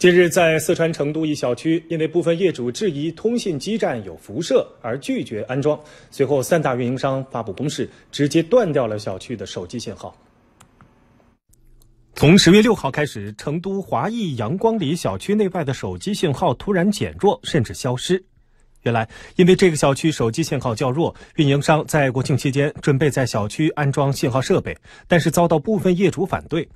近日，在四川成都一小区，因为部分业主质疑通信基站有辐射而拒绝安装，随后三大运营商发布公示，直接断掉了小区的手机信号。从十月六号开始，成都华谊阳光里小区内外的手机信号突然减弱，甚至消失。原来，因为这个小区手机信号较弱，运营商在国庆期间准备在小区安装信号设备，但是遭到部分业主反对。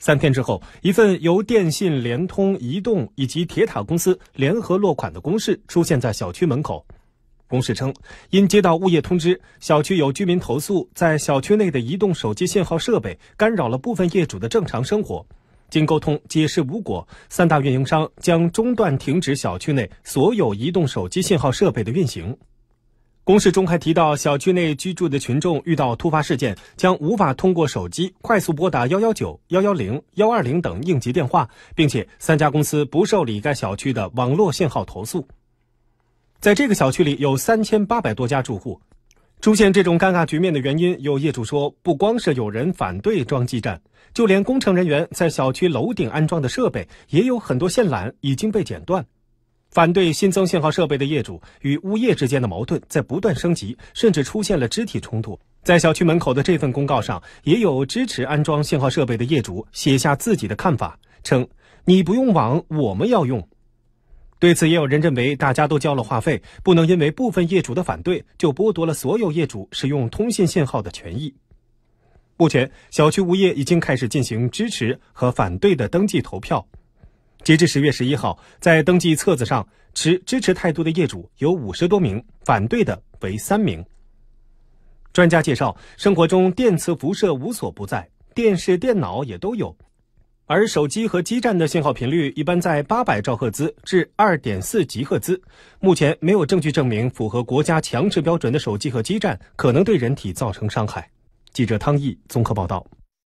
三天之后，一份由电信、联通、移动以及铁塔公司联合落款的公示出现在小区门口。公示称，因接到物业通知，小区有居民投诉，在小区内的移动手机信号设备干扰了部分业主的正常生活。经沟通解释无果，三大运营商将中断停止小区内所有移动手机信号设备的运行。公示中还提到，小区内居住的群众遇到突发事件将无法通过手机快速拨打幺幺九、幺幺零、幺二零等应急电话，并且三家公司不受理该小区的网络信号投诉。在这个小区里有三千八百多家住户，出现这种尴尬局面的原因，有业主说，不光是有人反对装基站，就连工程人员在小区楼顶安装的设备，也有很多线缆已经被剪断。反对新增信号设备的业主与物业之间的矛盾在不断升级，甚至出现了肢体冲突。在小区门口的这份公告上，也有支持安装信号设备的业主写下自己的看法，称：“你不用网，我们要用。”对此，也有人认为，大家都交了话费，不能因为部分业主的反对就剥夺了所有业主使用通信信号的权益。目前，小区物业已经开始进行支持和反对的登记投票。截至十月十一号，在登记册子上持支持态度的业主有五十多名，反对的为三名。专家介绍，生活中电磁辐射无所不在，电视、电脑也都有，而手机和基站的信号频率一般在八百兆赫兹至二点四吉赫兹。目前没有证据证明符合国家强制标准的手机和基站可能对人体造成伤害。记者汤毅综合报道。